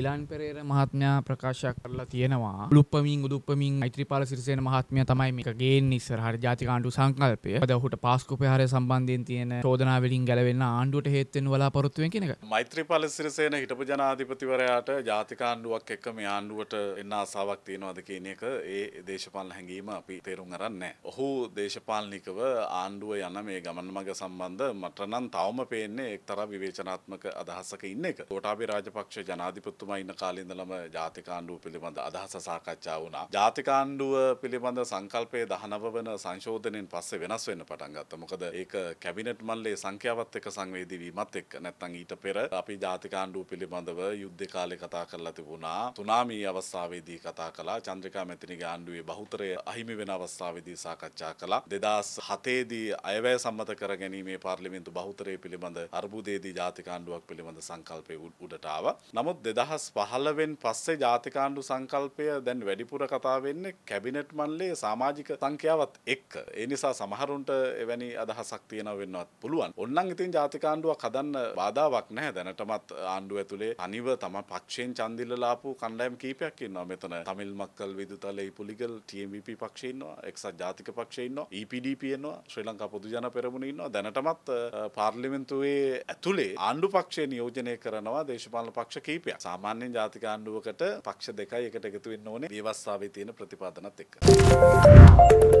ඉලාන් පෙරේර මහත්මයා ප්‍රකාශයක් කරලා තියෙනවා උළුප්පමින් උදුප්පමින් මෛත්‍රීපාල සිරිසේන මහත්මයා තමයි මේක ගේන්නේ ඉස්සරහට ජාතික ආණ්ඩු සංකල්පය. අද ඔහුට පාස්කෝපේහාරය සම්බන්ධයෙන් තියෙන චෝදනා වලින් ගැලවෙන්න ආණ්ඩුවට හේත් වෙන බලාපොරොත්තු වෙන කියන එක. මෛත්‍රීපාල සිරිසේන හිටපු ජනාධිපතිවරයාට ජාතික ආණ්ඩුවක් එක්ක මේ ආණ්ඩුවට එන්න ආසාවක් තියෙනවද කියන එක ඒ දේශපාලන හැඟීම අපි තේරුම් අරන් නැහැ. ඔහු දේශපාලනිකව ආණ්ඩුව යන මේ ගමන් මඟ සම්බන්ධ මට නම් තවම පේන්නේ එක්තරා විවේචනාත්මක අදහසක ඉන්න එක. කොටාබේ රාජපක්ෂ ජනාධිපති මහත්තුමා ඉන්න කාලේ ඉඳලම ජාතික ආණ්ඩුව පිළිබඳ අදහස සාකච්ඡා වුණා. ජාතික ආණ්ඩුව පිළිබඳ සංකල්පයේ 19 වෙනි සංශෝධනයෙන් පස්සේ වෙනස් වෙන්න පටන් ගත්තා. මොකද ඒක කැබිනට් මණ්ඩලයේ සංඛ්‍යාවත් එක්ක සංවේදී වීමත් එක්ක නැත්නම් ඊට පෙර අපි ජාතික ආණ්ඩුව පිළිබඳව යුද්ධ කාලේ කතා කරලා තිබුණා. සුනාමි අවස්ථාවේදී කතා කළා. චන්ද්‍රිකා මැතිණිගේ ආණ්ඩුවේ බහුතරය අහිමි වෙන අවස්ථාවේදී සාකච්ඡා කළා. 2007 දී අයවැය සම්මත කර ගැනීමේ පාර්ලිමේන්තු බහුතරය පිළිබඳ අර්බුදයේදී ජාතික ආණ්ඩුවක් පිළිබඳ සංකල්පය උඩට ආවා. නමුත් 2000 2015 වෙන් පස්සේ ජාතිකාණ්ඩු සංකල්පය දැන් වැඩිපුර කතා වෙන්නේ කැබිනට් මණ්ඩලයේ සමාජික සංඛ්‍යාවත් එක්ක. ඒ නිසා සමහරුන්ට එවැනි අදහසක් තියෙනව වෙන්නවත් පුළුවන්. ඕන්නම් ඉතින් ජාතිකාණ්ඩුවක් හදන්න බාධාවක් නැහැ දැනටමත් ආණ්ඩුව ඇතුලේ අනිව තම පක්ෂයෙන් ඡන්දිල්ලලා ආපු කණ්ඩායම් කීපයක් ඉන්නවා මෙතන. තමිල් මක්කල් විදුතලේ පුලිගල් TMVP පක්ෂය ඉන්නවා. එක්සත් ජාතික පක්ෂය ඉන්නවා. EPDP ඉන්නවා. ශ්‍රී ලංකා පොදු ජන පෙරමුණ ඉන්නවා. දැනටමත් පාර්ලිමේන්තුවේ ඇතුලේ ආණ්ඩු පක්ෂය නියෝජනය කරනවා දේශපාලන පක්ෂ කීපයක්. සාමාන්‍යයෙන් ජාතික ආණ්ඩුවකට පක්ෂ දෙකයි එකට එකතු වෙන්න ඕනේ විවස්ථාවේ තියෙන ප්‍රතිපාදනත් එක්ක.